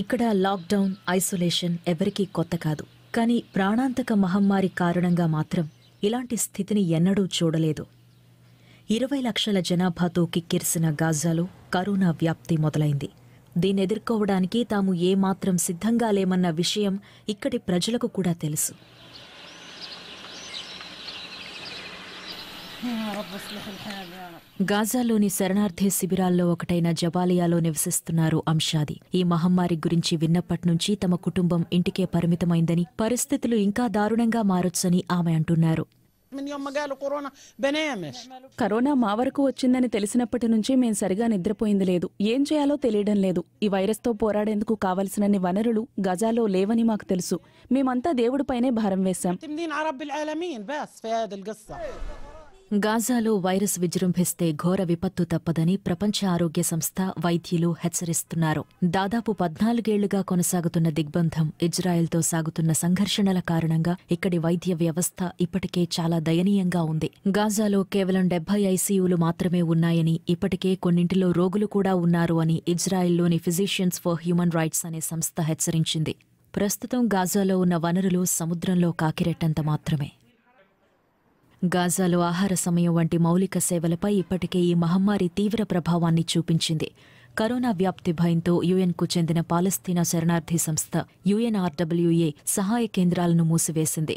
ఇక్కడ lockdown isolation ఎవరికీ కొత్త కాదు కానీ ప్రాణాంతక మహమ్మారి కారణంగా మాత్రం ఇలాంటి స్థితిని ఎన్నడూ చూడలేదు ఇరవై లక్షల జనాభాతో కిక్కిరిసిన గాజాలో కరోనా వ్యాప్తి మొదలైంది దీన్ని ఎదుర్కోవడానికి తాము ఏమాత్రం సిద్ధంగా లేమన్న విషయం ఇక్కడి ప్రజలకు కూడా తెలుసు గాజాలోని శరణార్థి శిబిరాల్లో ఒకటైన జబాలియాలో నివసిస్తున్నారు అంషాది ఈ మహమ్మారి గురించి విన్నప్పటి నుంచి తమ కుటుంబం ఇంటికే పరిమితమైందని పరిస్థితులు ఇంకా దారుణంగా మారొచ్చని ఆమె అంటున్నారు కరోనా మా వరకు వచ్చిందని తెలిసినప్పటి నుంచి మేం సరిగా నిద్రపోయింది లేదు ఏం చేయాలో తెలియడం లేదు ఈ వైరస్తో పోరాడేందుకు కావలసినన్ని వనరులు గజాలో లేవని మాకు తెలుసు మేమంతా దేవుడిపైనే భారం వేశాం గాజాలో వైరస్ విజృంభిస్తే ఘోర విపత్తు తప్పదని ప్రపంచ ఆరోగ్య సంస్థ వైద్యులు హెచ్చరిస్తున్నారు దాదాపు పద్నాలుగేళ్లుగా కొనసాగుతున్న దిగ్బంధం ఇజ్రాయెల్తో సాగుతున్న సంఘర్షణల కారణంగా ఇక్కడి వైద్య వ్యవస్థ ఇప్పటికే చాలా దయనీయంగా ఉంది గాజాలో కేవలం డెబ్బై ఐసీయూలు మాత్రమే ఉన్నాయని ఇప్పటికే కొన్నింటిలో రోగులు కూడా ఉన్నారు అని ఇజ్రాయెల్లోని ఫిజీషియన్స్ ఫర్ హ్యూమన్ రైట్స్ అనే సంస్థ హెచ్చరించింది ప్రస్తుతం గాజాలో ఉన్న వనరులు సముద్రంలో కాకిరెట్టంత మాత్రమే గాజాలో ఆహార సమయం వంటి మౌలిక సేవలపై ఇప్పటికే ఈ మహమ్మారి తీవ్ర ప్రభావాన్ని చూపించింది కరోనా వ్యాప్తి భయంతో యుఎన్కు చెందిన పాలస్తీనా శరణార్థి సంస్థ యుఎన్ఆర్డబ్ల్యూఏ సహాయ కేంద్రాలను మూసివేసింది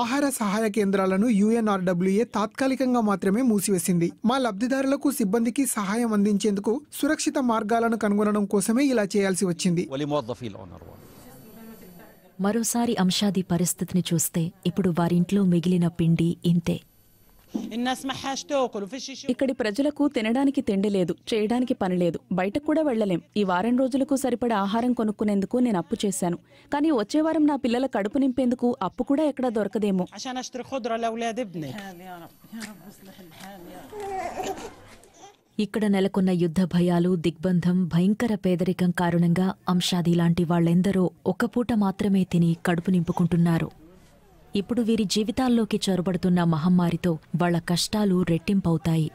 ఆహార సహాయ కేంద్రాలను యుఎన్ఆర్డబ్ల్యూఏ తాత్కాలికంగా మాత్రమే మూసివేసింది మా లబ్ధిదారులకు సిబ్బందికి సహాయం అందించేందుకు సురక్షిత మార్గాలను కనుగొనడం కోసమే ఇలా చేయాల్సి వచ్చింది మరోసారి అంశాది పరిస్థితిని చూస్తే ఇప్పుడు వారింట్లో మిగిలిన పిండి ఇంతే ఇక్కడి ప్రజలకు తినడానికి తిండి లేదు చేయడానికి పని లేదు బయటకు కూడా వెళ్లలేం ఈ వారం రోజులకు సరిపడే ఆహారం కొనుక్కునేందుకు నేను అప్పు చేశాను కానీ వచ్చే వారం నా పిల్లల కడుపు నింపేందుకు అప్పు కూడా ఎక్కడా దొరకదేమో ఇక్కడ నెలకొన్న యుద్ధ భయాలు దిగ్బంధం భయంకర పేదరికం కారణంగా అంశాది లాంటి వాళ్లెందరో పూట మాత్రమే తిని కడుపు నింపుకుంటున్నారు ఇప్పుడు వీరి జీవితాల్లోకి చొరబడుతున్న మహమ్మారితో వాళ్ల కష్టాలు రెట్టింపవుతాయి